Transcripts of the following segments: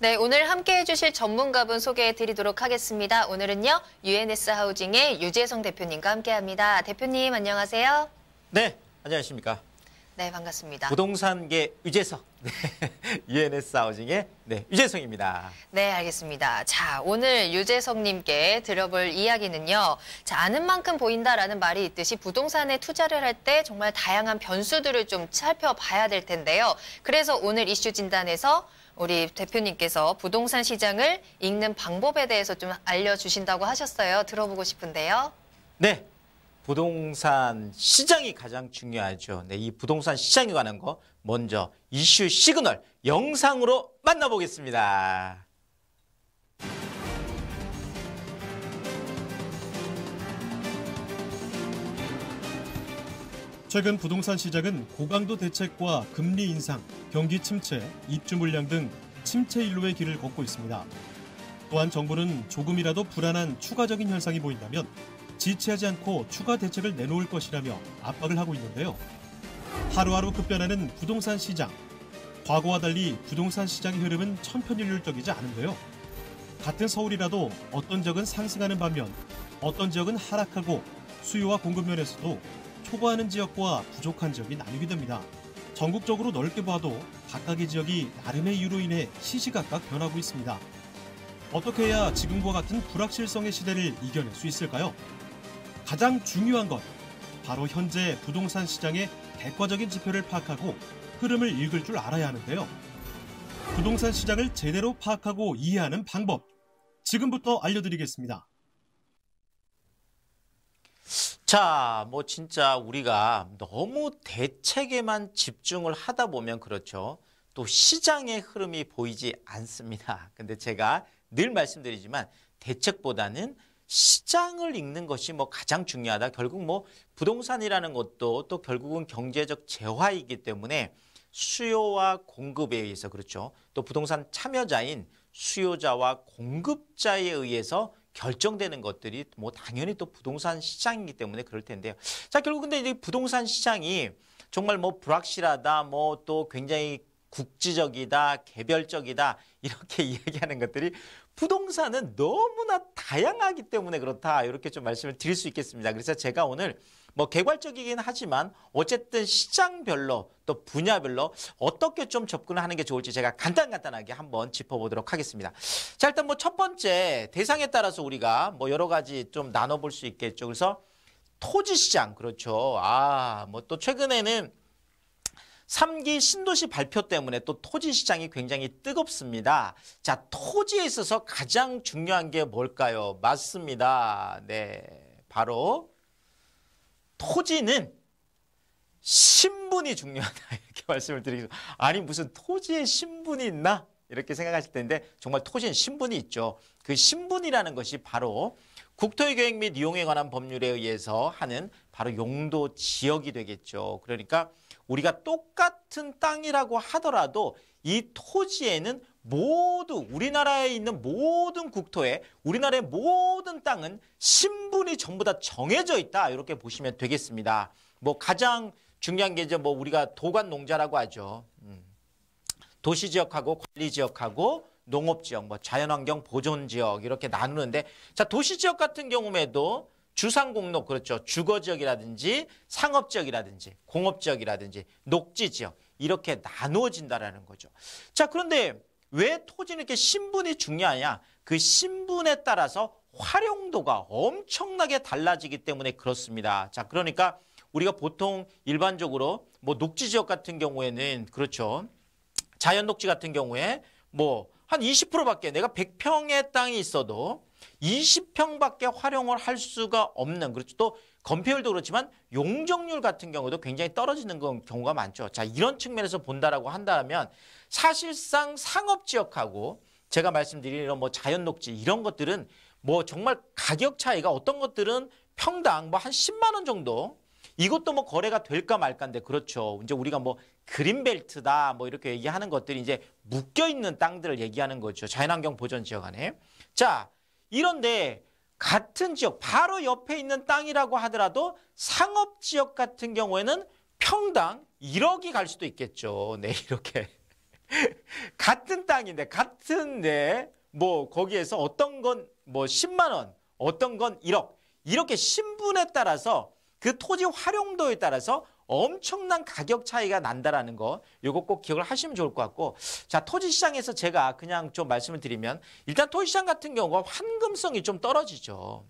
네, 오늘 함께해 주실 전문가분 소개해 드리도록 하겠습니다. 오늘은요, UNS 하우징의 유재성 대표님과 함께합니다. 대표님, 안녕하세요. 네, 안녕하십니까. 네, 반갑습니다. 부동산계 유재석, 네, UNS 하우징의 네, 유재성입니다. 네, 알겠습니다. 자, 오늘 유재성님께 들어볼 이야기는요. 자, 아는 만큼 보인다라는 말이 있듯이 부동산에 투자를 할 때 정말 다양한 변수들을 좀 살펴봐야 될 텐데요. 그래서 오늘 이슈 진단에서 우리 대표님께서 부동산 시장을 읽는 방법에 대해서 좀 알려주신다고 하셨어요. 들어보고 싶은데요. 네. 부동산 시장이 가장 중요하죠. 네, 이 부동산 시장에 관한 거 먼저 이슈 시그널 영상으로 만나보겠습니다. 최근 부동산 시장은 고강도 대책과 금리 인상, 경기 침체, 입주 물량 등 침체 일로의 길을 걷고 있습니다. 또한 정부는 조금이라도 불안한 추가적인 현상이 보인다면 지체하지 않고 추가 대책을 내놓을 것이라며 압박을 하고 있는데요. 하루하루 급변하는 부동산 시장. 과거와 달리 부동산 시장의 흐름은 천편일률적이지 않은데요. 같은 서울이라도 어떤 지역은 상승하는 반면 어떤 지역은 하락하고 수요와 공급 면에서도 초보하는 지역과 부족한 지역이 나뉘게 됩니다. 전국적으로 넓게 봐도 각각의 지역이 나름의 이유로 인해 시시각각 변하고 있습니다. 어떻게 해야 지금과 같은 불확실성의 시대를 이겨낼 수 있을까요? 가장 중요한 것, 바로 현재 부동산 시장의 대과적인 지표를 파악하고 흐름을 읽을 줄 알아야 하는데요. 부동산 시장을 제대로 파악하고 이해하는 방법, 지금부터 알려드리겠습니다. 자, 뭐 진짜 우리가 너무 대책에만 집중을 하다 보면 그렇죠. 또 시장의 흐름이 보이지 않습니다. 근데 제가 늘 말씀드리지만 대책보다는 시장을 읽는 것이 뭐 가장 중요하다. 결국 뭐 부동산이라는 것도 또 결국은 경제적 재화이기 때문에 수요와 공급에 의해서 그렇죠. 또 부동산 참여자인 수요자와 공급자에 의해서 결정되는 것들이 뭐 당연히 또 부동산 시장이기 때문에 그럴 텐데요. 자, 결국 근데 이제 부동산 시장이 정말 뭐 불확실하다, 뭐 또 굉장히 국지적이다, 개별적이다 이렇게 이야기하는 것들이 부동산은 너무나 다양하기 때문에 그렇다 이렇게 좀 말씀을 드릴 수 있겠습니다. 그래서 제가 오늘 뭐 개괄적이긴 하지만 어쨌든 시장별로 또 분야별로 어떻게 좀 접근을 하는 게 좋을지 제가 간단간단하게 한번 짚어보도록 하겠습니다. 자 일단 뭐 첫 번째 대상에 따라서 우리가 뭐 여러 가지 좀 나눠볼 수 있겠죠. 그래서 토지 시장 그렇죠. 아 뭐 또 최근에는 3기 신도시 발표 때문에 또 토지 시장이 굉장히 뜨겁습니다. 자, 토지에 있어서 가장 중요한 게 뭘까요? 맞습니다. 네. 바로 토지는 신분이 중요하다. 이렇게 말씀을 드리겠습니다. 아니, 무슨 토지에 신분이 있나? 이렇게 생각하실 텐데 정말 토지는 신분이 있죠. 그 신분이라는 것이 바로 국토의 계획 및 이용에 관한 법률에 의해서 하는 바로 용도 지역이 되겠죠. 그러니까 우리가 똑같은 땅이라고 하더라도 이 토지에는 모두 우리나라에 있는 모든 국토에 우리나라의 모든 땅은 신분이 전부 다 정해져 있다 이렇게 보시면 되겠습니다. 뭐 가장 중요한 게 이제 뭐 우리가 도관 농자라고 하죠. 음. 도시 지역하고 관리 지역하고 농업 지역, 뭐 자연환경 보존 지역 이렇게 나누는데 자 도시 지역 같은 경우에도 주상공록 그렇죠. 주거지역이라든지 상업지역이라든지 공업지역이라든지 녹지지역 이렇게 나누어진다라는 거죠. 자 그런데 왜 토지는 이렇게 신분이 중요하냐? 그 신분에 따라서 활용도가 엄청나게 달라지기 때문에 그렇습니다. 자 그러니까 우리가 보통 일반적으로 뭐 녹지 지역 같은 경우에는 그렇죠. 자연 녹지 같은 경우에 뭐 한 20%밖에 내가 100평의 땅이 있어도 20평밖에 활용을 할 수가 없는 그렇죠. 또 건폐율도 그렇지만 용적률 같은 경우도 굉장히 떨어지는 경우가 많죠. 자 이런 측면에서 본다라고 한다면 사실상 상업지역하고 제가 말씀드린 이런 뭐 자연녹지 이런 것들은 뭐 정말 가격 차이가 어떤 것들은 평당 뭐 한 10만 원 정도 이것도 뭐 거래가 될까 말까인데 그렇죠. 이제 우리가 뭐 그린벨트다 뭐 이렇게 얘기하는 것들이 이제 묶여 있는 땅들을 얘기하는 거죠. 자연환경 보전 지역 안에. 자, 이런데 같은 지역 바로 옆에 있는 땅이라고 하더라도 상업 지역 같은 경우에는 평당 1억이 갈 수도 있겠죠. 네, 이렇게 같은 땅인데 같은 데뭐 거기에서 어떤 건 뭐 10만 원, 어떤 건 1억 이렇게 신분에 따라서 그 토지 활용도에 따라서 엄청난 가격 차이가 난다라는 거이거꼭 기억을 하시면 좋을 것 같고 자 토지 시장에서 제가 그냥 좀 말씀을 드리면 일단 토지 시장 같은 경우가 환금성이 좀 떨어지죠.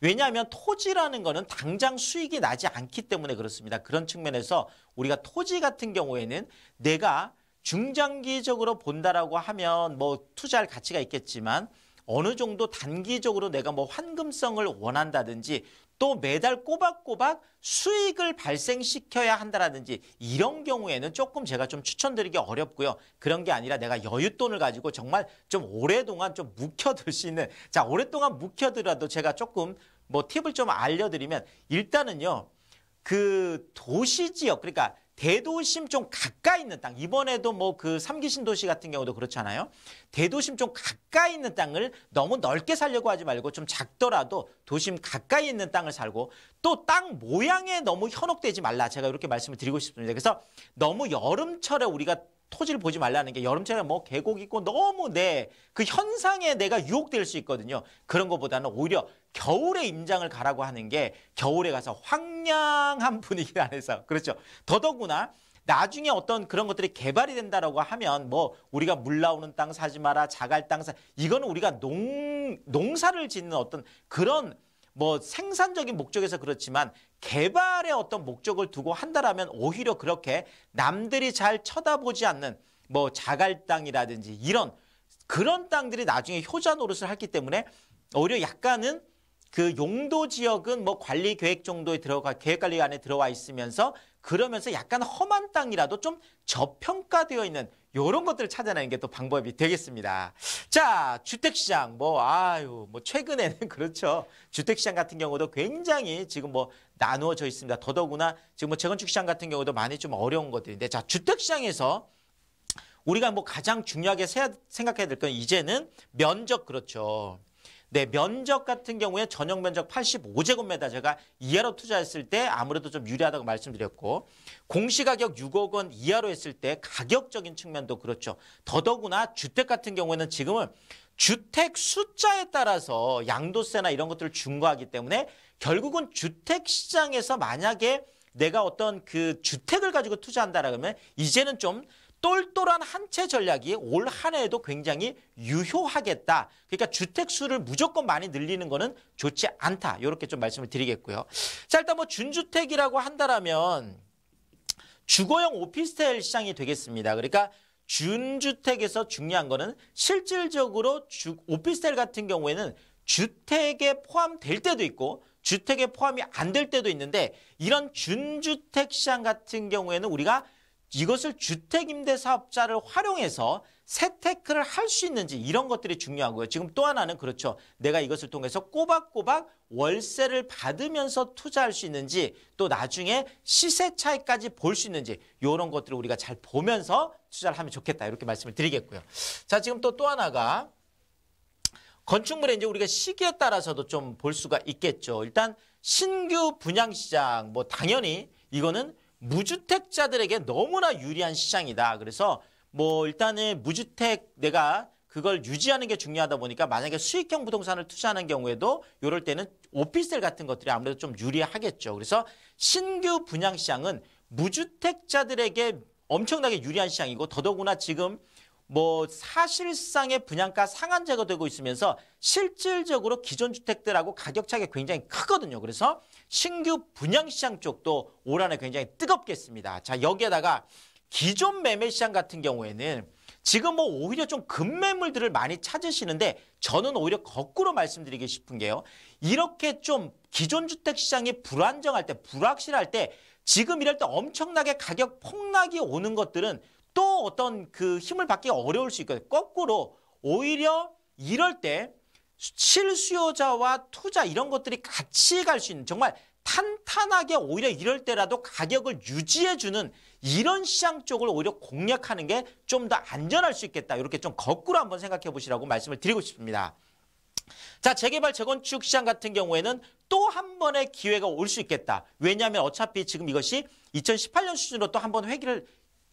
왜냐하면 토지라는 거는 당장 수익이 나지 않기 때문에 그렇습니다. 그런 측면에서 우리가 토지 같은 경우에는 내가 중장기적으로 본다라고 하면 뭐 투자할 가치가 있겠지만 어느 정도 단기적으로 내가 뭐 환금성을 원한다든지 또 매달 꼬박꼬박 수익을 발생시켜야 한다라든지 이런 경우에는 조금 제가 좀 추천드리기 어렵고요. 그런 게 아니라 내가 여윳돈을 가지고 정말 좀 오랫동안 좀 묵혀둘 수 있는 자 오랫동안 묵혀두라도 제가 조금 뭐 팁을 좀 알려드리면 일단은요. 그 도시 지역 그러니까 대도심 좀 가까이 있는 땅 이번에도 뭐 그 삼기 신도시 같은 경우도 그렇잖아요. 대도심 좀 가까이 있는 땅을 너무 넓게 살려고 하지 말고 좀 작더라도 도심 가까이 있는 땅을 살고 또 땅 모양에 너무 현혹되지 말라 제가 이렇게 말씀을 드리고 싶습니다. 그래서 너무 여름철에 우리가 토지를 보지 말라는 게 여름철에 뭐 계곡 있고 너무 내 그 현상에 내가 유혹될 수 있거든요. 그런 것보다는 오히려 겨울에 임장을 가라고 하는 게 겨울에 가서 황량한 분위기 안에서 그렇죠. 더더구나 나중에 어떤 그런 것들이 개발이 된다라고 하면 뭐 우리가 물 나오는 땅 사지 마라 자갈 땅 사 이거는 우리가 농 농사를 짓는 어떤 그런 뭐 생산적인 목적에서 그렇지만 개발의 어떤 목적을 두고 한다라면 오히려 그렇게 남들이 잘 쳐다보지 않는 뭐 자갈땅이라든지 이런 그런 땅들이 나중에 효자 노릇을 했기 때문에 오히려 약간은 그 용도 지역은 뭐 관리 계획 정도에 들어가 계획 관리 안에 들어와 있으면서 그러면서 약간 험한 땅이라도 좀 저평가되어 있는 요런 것들을 찾아내는 게 또 방법이 되겠습니다. 자, 주택시장 뭐 아유 뭐 최근에는 그렇죠. 주택시장 같은 경우도 굉장히 지금 뭐 나누어져 있습니다. 더더구나 지금 뭐 재건축 시장 같은 경우도 많이 좀 어려운 것들인데 자 주택시장에서 우리가 뭐 가장 중요하게 생각해야 될 건 이제는 면적 그렇죠. 네, 면적 같은 경우에 전용 면적 85제곱미터 제가 이하로 투자했을 때 아무래도 좀 유리하다고 말씀드렸고 공시가격 6억 원 이하로 했을 때 가격적인 측면도 그렇죠. 더더구나 주택 같은 경우에는 지금은 주택 숫자에 따라서 양도세나 이런 것들을 중과하기 때문에 결국은 주택 시장에서 만약에 내가 어떤 그 주택을 가지고 투자한다 그러면 이제는 좀 똘똘한 한 채 전략이 올 한 해에도 굉장히 유효하겠다. 그러니까 주택 수를 무조건 많이 늘리는 거는 좋지 않다. 이렇게 좀 말씀을 드리겠고요. 자, 일단 뭐 준주택이라고 한다라면 주거용 오피스텔 시장이 되겠습니다. 그러니까 준주택에서 중요한 거는 실질적으로 주, 오피스텔 같은 경우에는 주택에 포함될 때도 있고 주택에 포함이 안 될 때도 있는데 이런 준주택 시장 같은 경우에는 우리가 이것을 주택임대사업자를 활용해서 세테크를 할 수 있는지 이런 것들이 중요하고요. 지금 또 하나는 그렇죠. 내가 이것을 통해서 꼬박꼬박 월세를 받으면서 투자할 수 있는지 또 나중에 시세 차이까지 볼 수 있는지 이런 것들을 우리가 잘 보면서 투자를 하면 좋겠다 이렇게 말씀을 드리겠고요. 자 지금 또또 또 하나가 건축물에 이제 우리가 시기에 따라서도 좀 볼 수가 있겠죠. 일단 신규 분양시장 뭐 당연히 이거는 무주택자들에게 너무나 유리한 시장이다. 그래서 뭐 일단은 무주택 내가 그걸 유지하는 게 중요하다 보니까 만약에 수익형 부동산을 투자하는 경우에도 이럴 때는 오피스텔 같은 것들이 아무래도 좀 유리하겠죠. 그래서 신규 분양 시장은 무주택자들에게 엄청나게 유리한 시장이고 더더구나 지금 뭐 사실상의 분양가 상한제가 되고 있으면서 실질적으로 기존 주택들하고 가격 차이가 굉장히 크거든요. 그래서 신규 분양시장 쪽도 올 한해 굉장히 뜨겁겠습니다. 자 여기에다가 기존 매매시장 같은 경우에는 지금 뭐 오히려 좀 급매물들을 많이 찾으시는데 저는 오히려 거꾸로 말씀드리고 싶은 게요. 이렇게 좀 기존 주택 시장이 불안정할 때 불확실할 때 지금 이럴 때 엄청나게 가격 폭락이 오는 것들은 또 어떤 그 힘을 받기 어려울 수 있거든요. 거꾸로 오히려 이럴 때 실수요자와 투자 이런 것들이 같이 갈 수 있는 정말 탄탄하게 오히려 이럴 때라도 가격을 유지해주는 이런 시장 쪽을 오히려 공략하는 게 좀 더 안전할 수 있겠다. 이렇게 좀 거꾸로 한번 생각해 보시라고 말씀을 드리고 싶습니다. 자 재개발 재건축 시장 같은 경우에는 또 한 번의 기회가 올 수 있겠다. 왜냐하면 어차피 지금 이것이 2018년 수준으로 또 한번 회기를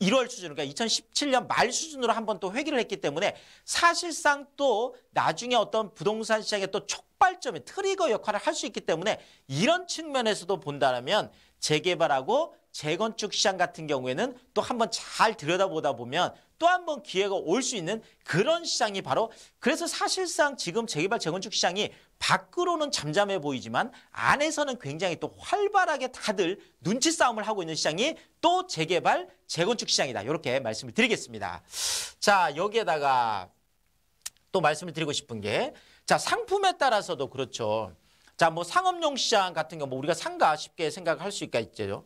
1월 수준, 그러니까 2017년 말 수준으로 한번또 회기를 했기 때문에 사실상 또 나중에 어떤 부동산 시장의 또 촉발점의 트리거 역할을 할 수 있기 때문에 이런 측면에서도 본다면 재개발하고 재건축 시장 같은 경우에는 또 한번 잘 들여다보다 보면 또 한번 기회가 올 수 있는 그런 시장이 바로 그래서 사실상 지금 재개발 재건축 시장이 밖으로는 잠잠해 보이지만 안에서는 굉장히 또 활발하게 다들 눈치 싸움을 하고 있는 시장이 또 재개발 재건축 시장이다 이렇게 말씀을 드리겠습니다. 자 여기에다가 또 말씀을 드리고 싶은 게 자 상품에 따라서도 그렇죠. 자, 뭐 상업용 시장 같은 경우 뭐 우리가 상가 쉽게 생각할 수있겠 있죠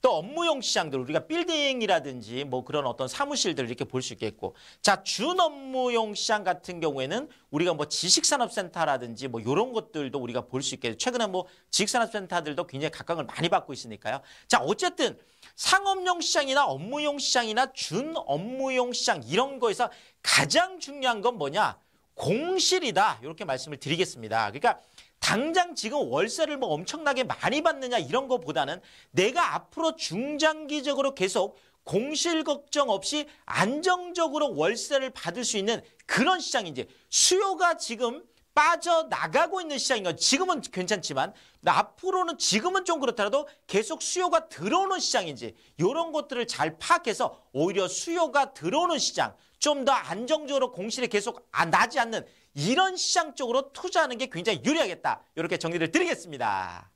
또 업무용 시장들 우리가 빌딩이라든지 뭐 그런 어떤 사무실들 이렇게 볼 수 있겠고 자 준업무용 시장 같은 경우에는 우리가 뭐 지식산업센터라든지 뭐 이런 것들도 우리가 볼 수있게 최근에 뭐 지식산업센터들도 굉장히 각광을 많이 받고 있으니까요 자 어쨌든 상업용 시장이나 업무용 시장이나 준업무용 시장 이런 거에서 가장 중요한 건 뭐냐 공실이다 이렇게 말씀을 드리겠습니다 그러니까 당장 지금 월세를 뭐 엄청나게 많이 받느냐 이런 것보다는 내가 앞으로 중장기적으로 계속 공실 걱정 없이 안정적으로 월세를 받을 수 있는 그런 시장인지 수요가 지금 빠져나가고 있는 시장인 건 지금은 괜찮지만 앞으로는 지금은 좀 그렇더라도 계속 수요가 들어오는 시장인지 이런 것들을 잘 파악해서 오히려 수요가 들어오는 시장 좀 더 안정적으로 공실이 계속 아, 나지 않는 이런 시장 쪽으로 투자하는 게 굉장히 유리하겠다. 이렇게 정리를 드리겠습니다.